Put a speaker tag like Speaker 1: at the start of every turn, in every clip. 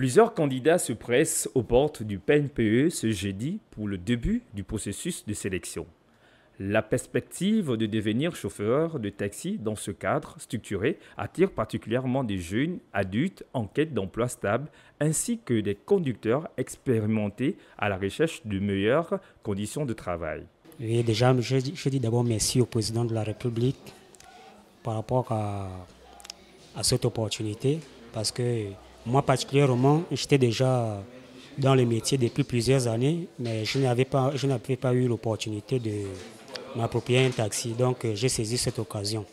Speaker 1: Plusieurs candidats se pressent aux portes du PNPE ce jeudi pour le début du processus de sélection. La perspective de devenir chauffeur de taxi dans ce cadre structuré attire particulièrement des jeunes adultes en quête d'emploi stable ainsi que des conducteurs expérimentés à la recherche de meilleures conditions
Speaker 2: de travail. déjà, je, dis d'abord merci au président de la République par rapport à cette opportunité parce que moi particulièrement, j'étais déjà dans le métier depuis plusieurs années, mais je n'avais pas, je n'avais pas eu l'opportunité de m'approprier un taxi, donc euh, j'ai saisi cette occasion.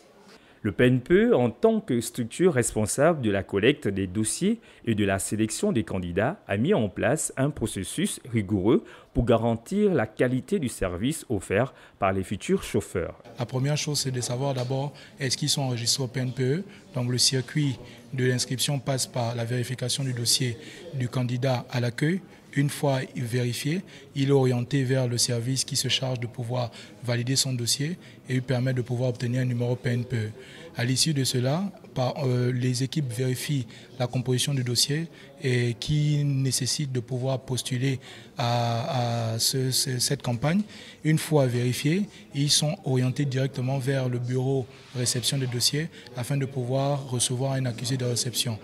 Speaker 1: Le PNPE, en tant que structure responsable de la collecte des dossiers et de la sélection des candidats, a mis en place un processus rigoureux pour garantir la qualité du service offert par les futurs chauffeurs.
Speaker 3: La première chose, c'est de savoir d'abord est-ce qu'ils sont enregistrés au PNPE, donc le circuit de l'inscription passe par la vérification du dossier du candidat à l'accueil. Une fois vérifié, il est orienté vers le service qui se charge de pouvoir valider son dossier et lui permet de pouvoir obtenir un numéro PNPE. À l'issue de cela, par, euh, les équipes vérifient la composition du dossier et qui nécessite de pouvoir postuler à, cette campagne. Une fois vérifié, ils sont orientés directement vers le bureau réception des
Speaker 1: dossiers afin de pouvoir recevoir un accusé de réception.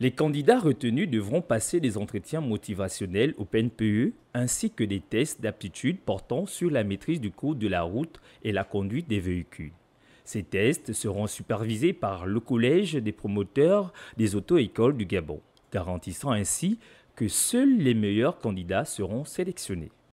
Speaker 1: Les candidats retenus devront passer des entretiens motivationnels au PNPE ainsi que des tests d'aptitude portant sur la maîtrise du cours de la route et la conduite des véhicules. Ces tests seront supervisés par le Collège des promoteurs des auto-écoles du Gabon, garantissant ainsi que seuls les meilleurs candidats seront sélectionnés.